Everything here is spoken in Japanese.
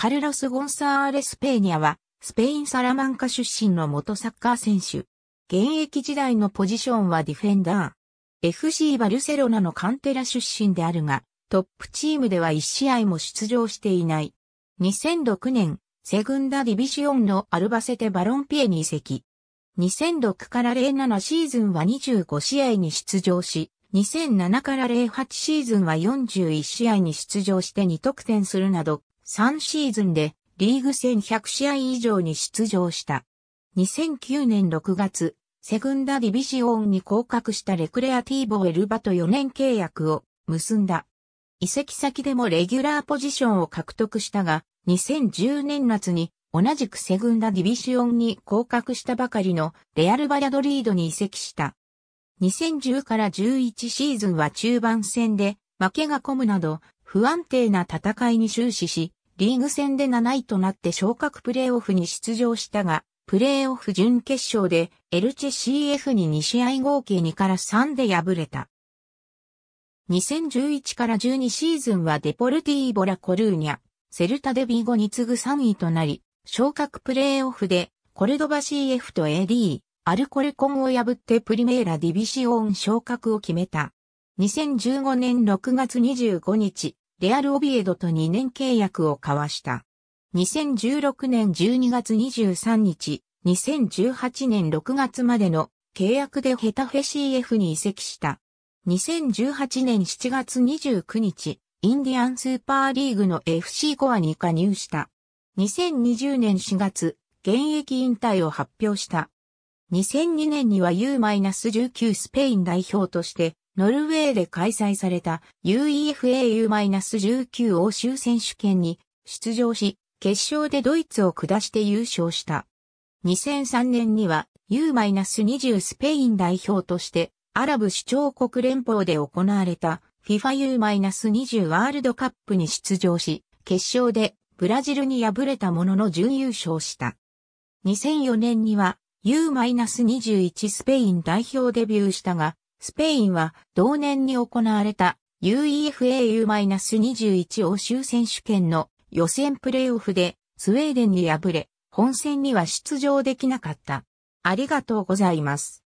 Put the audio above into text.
カルロス・ゴンサーレス・ペーニャは、スペイン・サラマンカ出身の元サッカー選手。現役時代のポジションはディフェンダー。FC バルセロナのカンテラ出身であるが、トップチームでは1試合も出場していない。2006年、セグンダ・ディビシオンのアルバセテ・バロンピエに移籍。2006から07シーズンは25試合に出場し、2007から08シーズンは41試合に出場して2得点するなど、3シーズンでリーグ戦100試合以上に出場した。2009年6月、セグンダディビジオンに降格したレクレアティーボエルバと4年契約を結んだ。移籍先でもレギュラーポジションを獲得したが、2010年夏に同じくセグンダディビシオンに降格したばかりのレアル・バヤドリードに移籍した。2010から11シーズンは中盤戦で負けが込むなど不安定な戦いに終始し、リーグ戦で7位となって昇格プレーオフに出場したが、プレーオフ準決勝でエルチェ CF に2試合合計2から3で敗れた。2011から12シーズンはデポルティーボラ・コルーニャ、セルタ・デビーゴに次ぐ3位となり、昇格プレーオフでコルドバ CF と AD、アルコレコンを破ってプリメーラ・ディビシオン昇格を決めた。2015年6月25日、レアル・オビエドと2年契約を交わした。2016年12月23日、2018年6月までの契約でヘタフェ CF に移籍した。2018年7月29日、インディアンスーパーリーグの FC コアに加入した。2020年4月、現役引退を発表した。2002年には U-19 スペイン代表としてノルウェーで開催された UEFAU-19 欧州選手権に出場し、決勝でドイツを下して優勝した。2003年には U-20 スペイン代表としてアラブ首長国連邦で行われた FIFAU-20 ワールドカップに出場し、決勝でブラジルに敗れたものの準優勝した。2004年には U-21 スペイン代表デビューしたが、スペインは同年に行われた UEFAU-21 欧州選手権の予選プレイオフでスウェーデンに敗れ、本戦には出場できなかった。ありがとうございます。